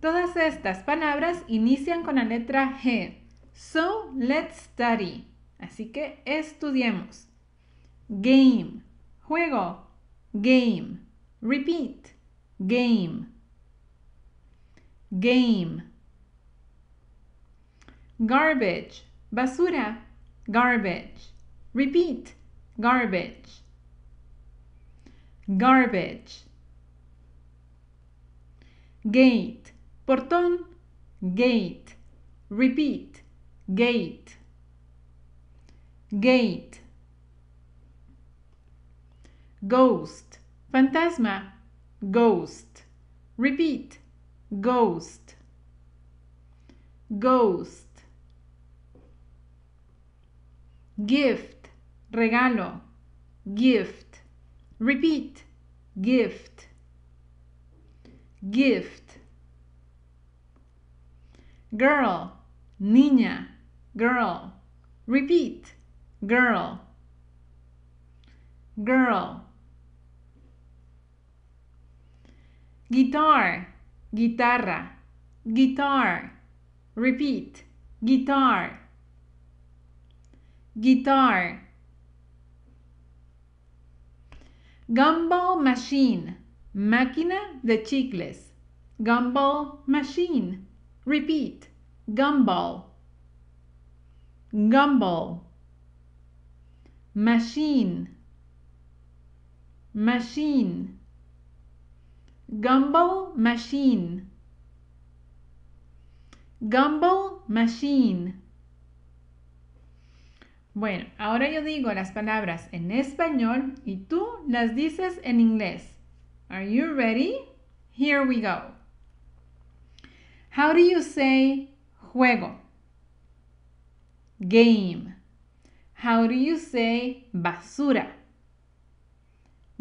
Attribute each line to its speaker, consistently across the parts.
Speaker 1: Todas estas palabras inician con la letra G. So let's study. Así que estudiemos. Game, juego, game, repeat, game, game. Garbage, basura, garbage, repeat, garbage, garbage. Gate, portón, gate, repeat, gate, gate, ghost, fantasma, ghost, repeat, ghost, ghost, gift, regalo, gift, repeat, gift, gift, girl, niña, girl. Repeat, girl, girl. Guitar, guitarra, guitar. Repeat, guitar, guitar. Gumball machine, máquina de chicles. Gumball machine Repeat. Gumball. Gumball. Machine. Machine. Gumball machine. Gumball machine. Bueno, ahora yo digo las palabras en español y tú las dices en inglés. Are you ready? Here we go. How do you say juego? Game. How do you say basura?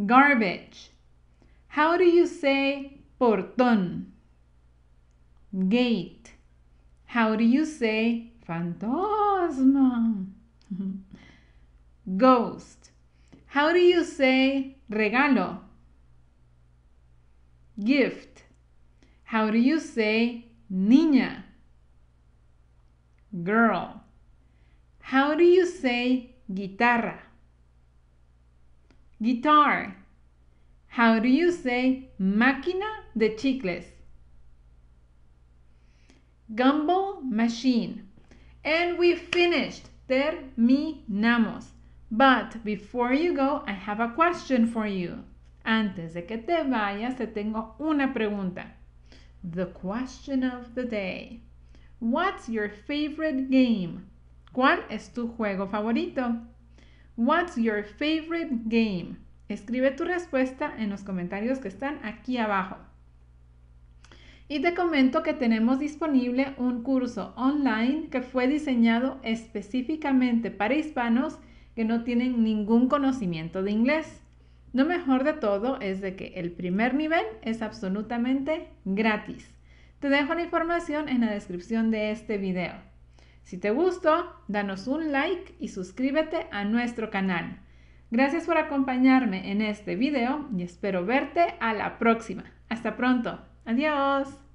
Speaker 1: Garbage. How do you say portón? Gate. How do you say fantasma? Ghost. How do you say regalo? Gift. How do you say niña, girl. How do you say guitarra? Guitar. How do you say máquina de chicles? Gumball machine. And we finished. Terminamos. But before you go, I have a question for you. Antes de que te vayas, te tengo una pregunta. The question of the day. What's your favorite game? ¿Cuál es tu juego favorito? What's your favorite game? Escribe tu respuesta en los comentarios que están aquí abajo. Y te comento que tenemos disponible un curso online que fue diseñado específicamente para hispanos que no tienen ningún conocimiento de inglés. Lo mejor de todo es de que el primer nivel es absolutamente gratis. Te dejo la información en la descripción de este video. Si te gustó, danos un like y suscríbete a nuestro canal. Gracias por acompañarme en este video y espero verte a la próxima. Hasta pronto. Adiós.